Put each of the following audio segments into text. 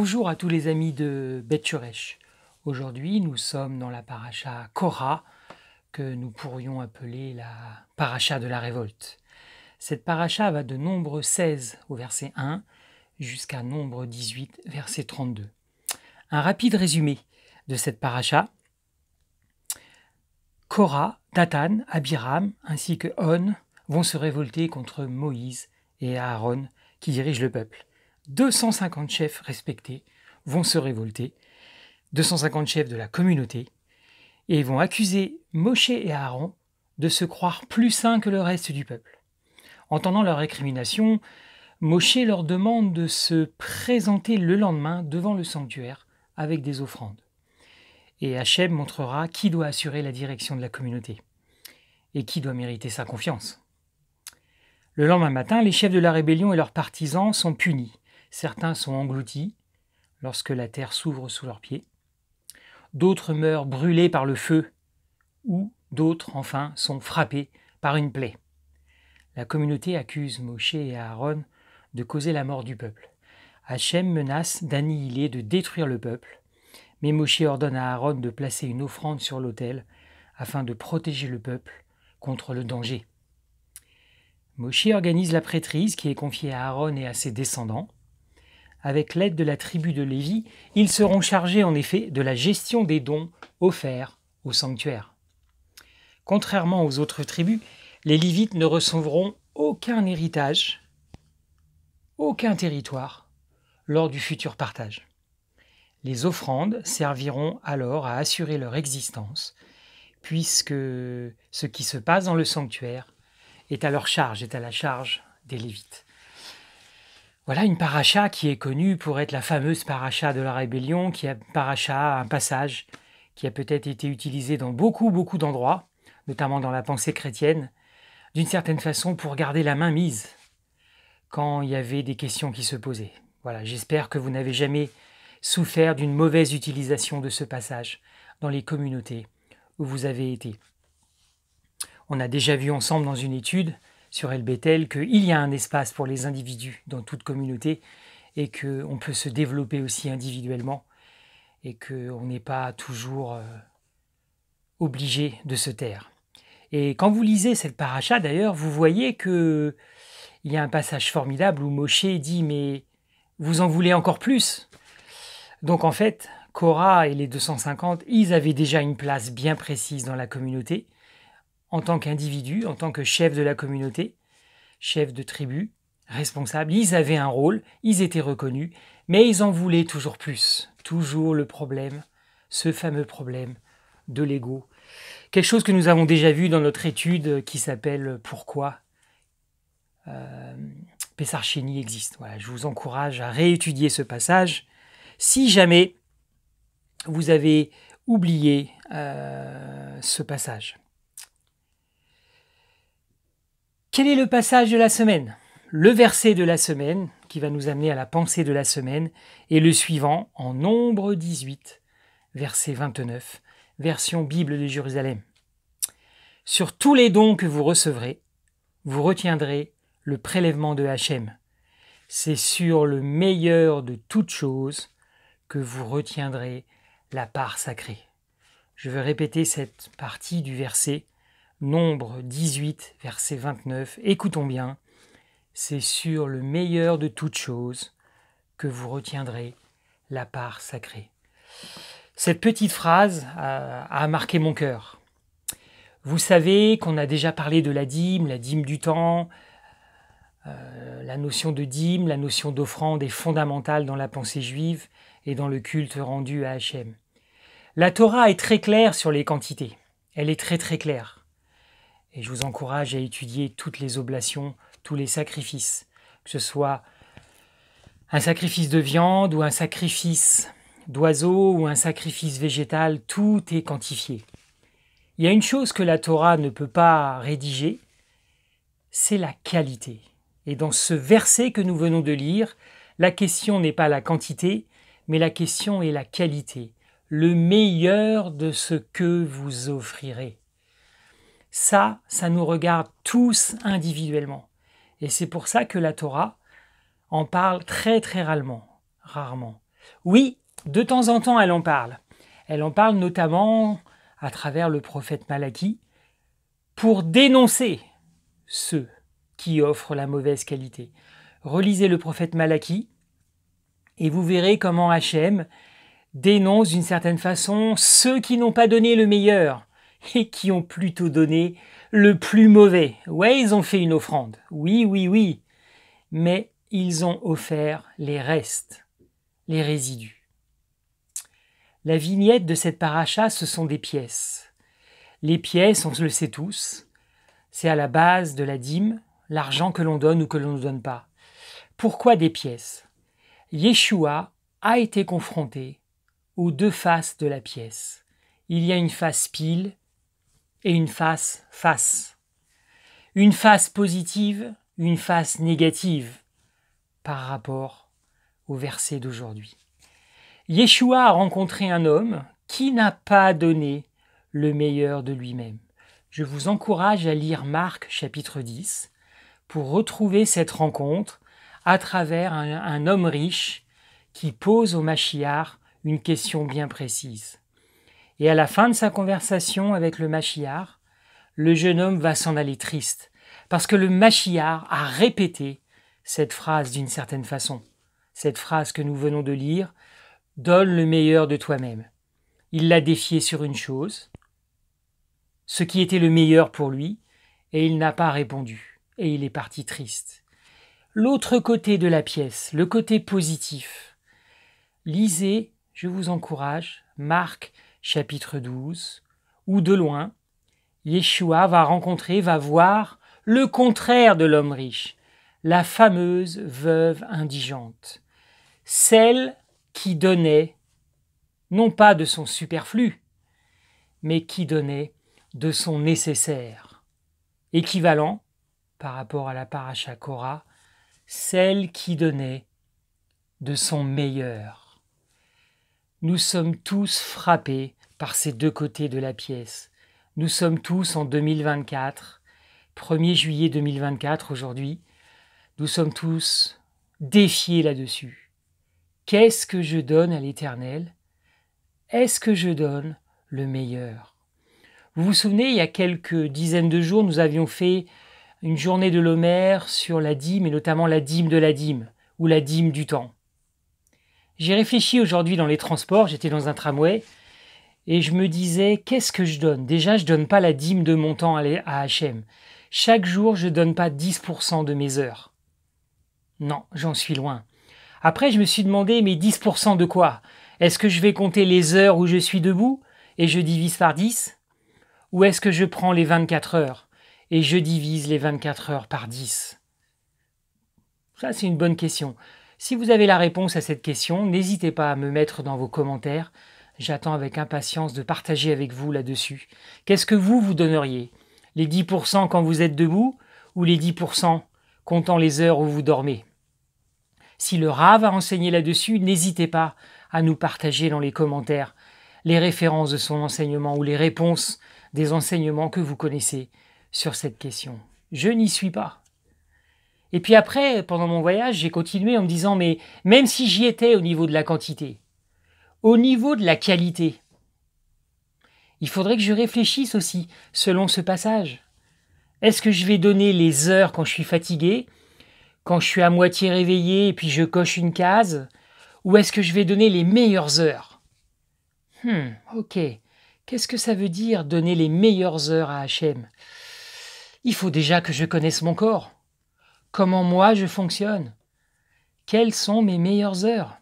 Bonjour à tous les amis de Betchuresh. Aujourd'hui, nous sommes dans la paracha Korah, que nous pourrions appeler la paracha de la révolte. Cette paracha va de nombre 16 au verset 1 jusqu'à nombre 18, verset 32. Un rapide résumé de cette paracha. Korah, Datan, Abiram ainsi que On vont se révolter contre Moïse et Aaron qui dirigent le peuple. 250 chefs respectés vont se révolter, 250 chefs de la communauté, et vont accuser Moshe et Aaron de se croire plus saints que le reste du peuple. Entendant leur récrimination, Moshe leur demande de se présenter le lendemain devant le sanctuaire avec des offrandes. Et Hachem montrera qui doit assurer la direction de la communauté et qui doit mériter sa confiance. Le lendemain matin, les chefs de la rébellion et leurs partisans sont punis. Certains sont engloutis lorsque la terre s'ouvre sous leurs pieds. D'autres meurent brûlés par le feu, ou d'autres, enfin, sont frappés par une plaie. La communauté accuse Moshe et Aaron de causer la mort du peuple. Hachem menace d'annihiler, de détruire le peuple, mais Moshe ordonne à Aaron de placer une offrande sur l'autel afin de protéger le peuple contre le danger. Moshe organise la prêtrise qui est confiée à Aaron et à ses descendants avec l'aide de la tribu de Lévi, ils seront chargés en effet de la gestion des dons offerts au sanctuaire. Contrairement aux autres tribus, les Lévites ne recevront aucun héritage, aucun territoire lors du futur partage. Les offrandes serviront alors à assurer leur existence, puisque ce qui se passe dans le sanctuaire est à leur charge, est à la charge des Lévites. Voilà une paracha qui est connue pour être la fameuse paracha de la rébellion, qui est paracha, un passage qui a peut-être été utilisé dans beaucoup, beaucoup d'endroits, notamment dans la pensée chrétienne, d'une certaine façon pour garder la main mise quand il y avait des questions qui se posaient. Voilà, j'espère que vous n'avez jamais souffert d'une mauvaise utilisation de ce passage dans les communautés où vous avez été. On a déjà vu ensemble dans une étude sur Bethel, qu'il y a un espace pour les individus dans toute communauté et qu'on peut se développer aussi individuellement et qu'on n'est pas toujours euh, obligé de se taire. Et quand vous lisez cette paracha d'ailleurs, vous voyez que il y a un passage formidable où Moshe dit mais vous en voulez encore plus. Donc en fait, Korah et les 250, ils avaient déjà une place bien précise dans la communauté en tant qu'individu, en tant que chef de la communauté, chef de tribu, responsable. Ils avaient un rôle, ils étaient reconnus, mais ils en voulaient toujours plus. Toujours le problème, ce fameux problème de l'ego. Quelque chose que nous avons déjà vu dans notre étude qui s'appelle Pourquoi euh, Pessarchini existe. je vous encourage à réétudier ce passage. Si jamais vous avez oublié euh, ce passage, Quel est le passage de la semaine Le verset de la semaine, qui va nous amener à la pensée de la semaine, est le suivant en Nombre 18, verset 29, version Bible de Jérusalem. Sur tous les dons que vous recevrez, vous retiendrez le prélèvement de Hachem. C'est sur le meilleur de toutes choses que vous retiendrez la part sacrée. Je veux répéter cette partie du verset Nombre 18, verset 29, écoutons bien, c'est sur le meilleur de toutes choses que vous retiendrez la part sacrée. Cette petite phrase a, marqué mon cœur. Vous savez qu'on a déjà parlé de la dîme, la dîme du temps. Euh, la notion de dîme, la notion d'offrande est fondamentale dans la pensée juive et dans le culte rendu à Hachem. La Torah est très claire sur les quantités. Elle est très très claire. Et je vous encourage à étudier toutes les oblations, tous les sacrifices, que ce soit un sacrifice de viande ou un sacrifice d'oiseau ou un sacrifice végétal, tout est quantifié. Il y a une chose que la Torah ne peut pas rédiger, c'est la qualité. Et dans ce verset que nous venons de lire, la question n'est pas la quantité, mais la question est la qualité, le meilleur de ce que vous offrirez. Ça, ça nous regarde tous individuellement. Et c'est pour ça que la Torah en parle très très rarement. rarement. Oui, de temps en temps, elle en parle. Elle en parle notamment à travers le prophète Malachie pour dénoncer ceux qui offrent la mauvaise qualité. Relisez le prophète Malachie et vous verrez comment Hachem dénonce d'une certaine façon ceux qui n'ont pas donné le meilleur, et qui ont plutôt donné le plus mauvais. Ouais, ils ont fait une offrande. Oui, oui, oui. Mais ils ont offert les restes, les résidus. La vignette de cette paracha, ce sont des pièces. Les pièces, on le sait tous, c'est à la base de la dîme, l'argent que l'on donne ou que l'on ne donne pas. Pourquoi des pièces Yeshua a été confronté aux deux faces de la pièce. Il y a une face pile une face face. Une face positive, une face négative par rapport au verset d'aujourd'hui. Yeshua a rencontré un homme qui n'a pas donné le meilleur de lui-même. Je vous encourage à lire Marc chapitre 10 pour retrouver cette rencontre à travers un, homme riche qui pose au Machiar une question bien précise. Et à la fin de sa conversation avec le machillard, le jeune homme va s'en aller triste, parce que le machillard a répété cette phrase d'une certaine façon. Cette phrase que nous venons de lire, Donne le meilleur de toi-même. Il l'a défié sur une chose, ce qui était le meilleur pour lui, et il n'a pas répondu, et il est parti triste. L'autre côté de la pièce, le côté positif. Lisez, je vous encourage, Marc chapitre 12, où de loin, Yeshua va rencontrer, va voir le contraire de l'homme riche, la fameuse veuve indigente, celle qui donnait, non pas de son superflu, mais qui donnait de son nécessaire. Équivalent, par rapport à la paracha celle qui donnait de son meilleur. Nous sommes tous frappés par ces deux côtés de la pièce. Nous sommes tous en 2024, 1er juillet 2024 aujourd'hui, nous sommes tous défiés là-dessus. Qu'est-ce que je donne à l'Éternel Est-ce que je donne le meilleur Vous vous souvenez, il y a quelques dizaines de jours, nous avions fait une journée de l'Homère sur la dîme, et notamment la dîme de la dîme, ou la dîme du temps. J'ai réfléchi aujourd'hui dans les transports, j'étais dans un tramway, et je me disais, qu'est-ce que je donne Déjà, je ne donne pas la dîme de mon temps à HM. Chaque jour, je donne pas 10% de mes heures. Non, j'en suis loin. Après, je me suis demandé, mais 10% de quoi Est-ce que je vais compter les heures où je suis debout et je divise par 10 Ou est-ce que je prends les 24 heures et je divise les 24 heures par 10 Ça, c'est une bonne question. Si vous avez la réponse à cette question, n'hésitez pas à me mettre dans vos commentaires. J'attends avec impatience de partager avec vous là-dessus. Qu'est-ce que vous vous donneriez Les 10% quand vous êtes debout ou les 10% comptant les heures où vous dormez Si le RAV a enseigné là-dessus, n'hésitez pas à nous partager dans les commentaires les références de son enseignement ou les réponses des enseignements que vous connaissez sur cette question. Je n'y suis pas. Et puis après, pendant mon voyage, j'ai continué en me disant, mais même si j'y étais au niveau de la quantité, au niveau de la qualité, il faudrait que je réfléchisse aussi selon ce passage. Est-ce que je vais donner les heures quand je suis fatigué, quand je suis à moitié réveillé et puis je coche une case, ou est-ce que je vais donner les meilleures heures Hmm, ok. Qu'est-ce que ça veut dire donner les meilleures heures à HM Il faut déjà que je connaisse mon corps. Comment moi je fonctionne Quelles sont mes meilleures heures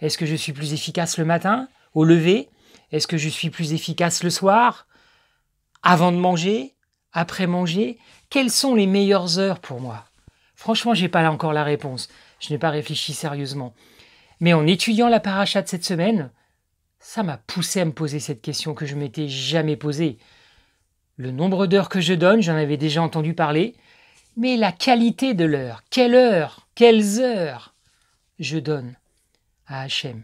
Est-ce que je suis plus efficace le matin, au lever Est-ce que je suis plus efficace le soir Avant de manger Après manger Quelles sont les meilleures heures pour moi Franchement, j'ai pas encore la réponse. Je n'ai pas réfléchi sérieusement. Mais en étudiant la paracha de cette semaine, ça m'a poussé à me poser cette question que je m'étais jamais posée. Le nombre d'heures que je donne, j'en avais déjà entendu parler, mais la qualité de l'heure. Quelle heure, quelles heures je donne à Hachem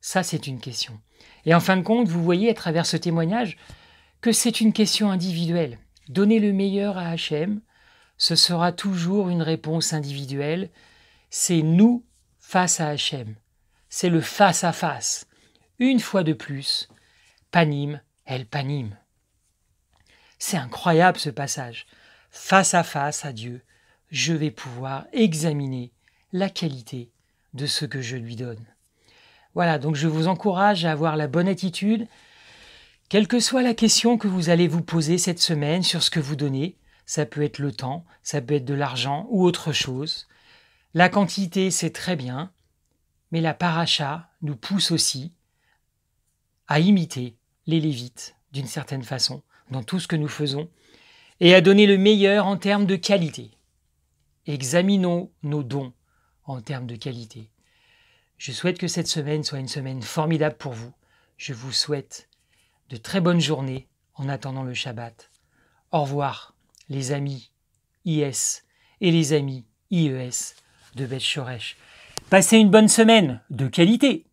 Ça, c'est une question. Et en fin de compte, vous voyez à travers ce témoignage que c'est une question individuelle. Donner le meilleur à Hachem, ce sera toujours une réponse individuelle. C'est nous face à Hachem. C'est le face à face. Une fois de plus, panime, elle panime. C'est incroyable ce passage face à face à Dieu, je vais pouvoir examiner la qualité de ce que je lui donne. Voilà, donc je vous encourage à avoir la bonne attitude, quelle que soit la question que vous allez vous poser cette semaine sur ce que vous donnez, ça peut être le temps, ça peut être de l'argent ou autre chose. La quantité, c'est très bien, mais la paracha nous pousse aussi à imiter les Lévites d'une certaine façon dans tout ce que nous faisons et à donner le meilleur en termes de qualité. Examinons nos dons en termes de qualité. Je souhaite que cette semaine soit une semaine formidable pour vous. Je vous souhaite de très bonnes journées en attendant le Shabbat. Au revoir, les amis IS et les amis IES de Beth Shoresh. Passez une bonne semaine de qualité.